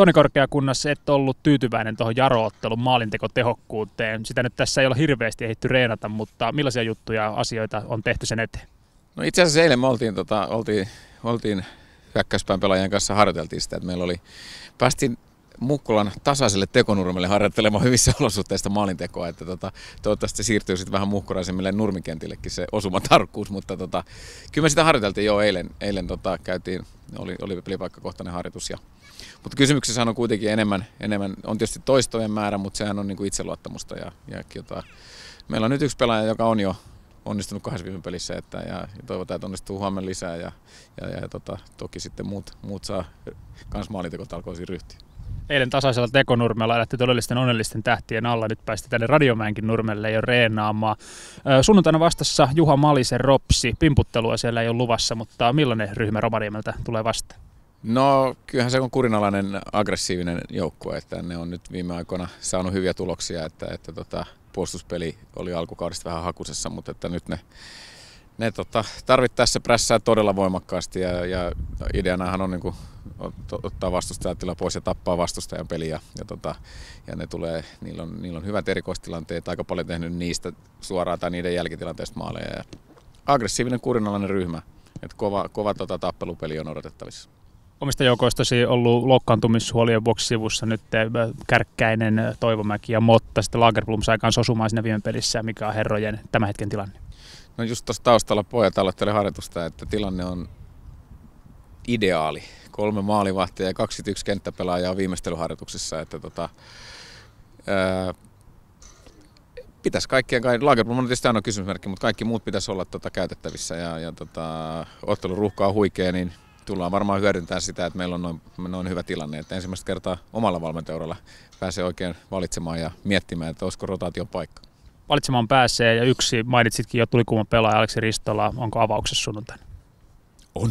Toni Korkeakunnassa et ollut tyytyväinen tuohon jaroottelun maalintekotehokkuuteen. Sitä nyt tässä ei ole hirveästi ehditty reenata, mutta millaisia juttuja asioita on tehty sen eteen? No itse asiassa eilen me oltiin, tota, oltiin, oltiin hyökkäyspään pelaajien kanssa harjoiteltiin sitä, että meillä oli, päästiin Mukkulan tasaiselle tekonurmille harjoittelemaan hyvissä olosuhteissa maalintekoa. Että tota, toivottavasti se siirtyy sitten vähän muhkuraisemmille nurmikentillekin se osumatarkkuus, mutta tota, kyllä me sitä harjoiteltiin jo eilen. Eilen tota, käytiin, oli, oli pelipaikkakohtainen harjoitus. Ja, mutta kysymyksessä on kuitenkin enemmän, enemmän, on tietysti toistojen määrä, mutta sehän on niinku itseluottamusta. Ja, ja jota, meillä on nyt yksi pelaaja, joka on jo onnistunut kahdessa viime pelissä että, ja, ja toivotaan, että onnistuu huomenna lisää ja, ja, ja tota, toki sitten muut, muut saa kans maalintekotalkoisiin ryhtyä. Eilen tasaisella tekonurmella lähti todellisten onnellisten tähtien alla. Nyt päästi tänne Radiomäenkin nurmelle jo reenaamaan. Sunnuntaina vastassa Juha Malisen Ropsi. Pimputtelua siellä ei ole luvassa, mutta millainen ryhmä Romaniemeltä tulee vastaan? No kyllähän se on kurinalainen aggressiivinen joukkue, että ne on nyt viime aikoina saanut hyviä tuloksia, että, että tota, puolustuspeli oli alkukaudesta vähän hakusessa, mutta että nyt ne ne tota, tarvittaessa prässää todella voimakkaasti ja, ja ideanahan on niin kuin, ottaa vastustajatila pois ja tappaa vastustajan peliä. Ja, tota, ja ne tulee, niillä on, niillä on hyvät erikoistilanteet, aika paljon tehnyt niistä suoraan tai niiden jälkitilanteista maaleja. Ja aggressiivinen kurinalainen ryhmä, että kova, kova tota, tappelupeli on odotettavissa. Omista joukoistasi ollut loukkaantumishuolien vuoksi sivussa nyt eh, Kärkkäinen, Toivomäki ja Motta. Sitten Lagerblom sai kanssa osumaan siinä viime pelissä. Mikä on herrojen tämän hetken tilanne? No just tuossa taustalla pojat aloittelee harjoitusta, että tilanne on ideaali. Kolme maalivahtia ja 21 kenttäpelaajaa viimeistelyharjoituksissa. Että tota, ää, pitäisi kaikkien, Lagerblom on tietysti aina kysymysmerkki, mutta kaikki muut pitäisi olla tota käytettävissä. Ja, ja tota, otteluruuhka on huikea, niin tullaan varmaan hyödyntämään sitä, että meillä on noin, noin hyvä tilanne. Että ensimmäistä kertaa omalla valmentajuudella pääsee oikein valitsemaan ja miettimään, että olisiko rotaation paikka valitsemaan pääsee ja yksi mainitsitkin jo tulikuuman pelaaja Aleksi Ristola. Onko avauksessa sunnuntaina? On.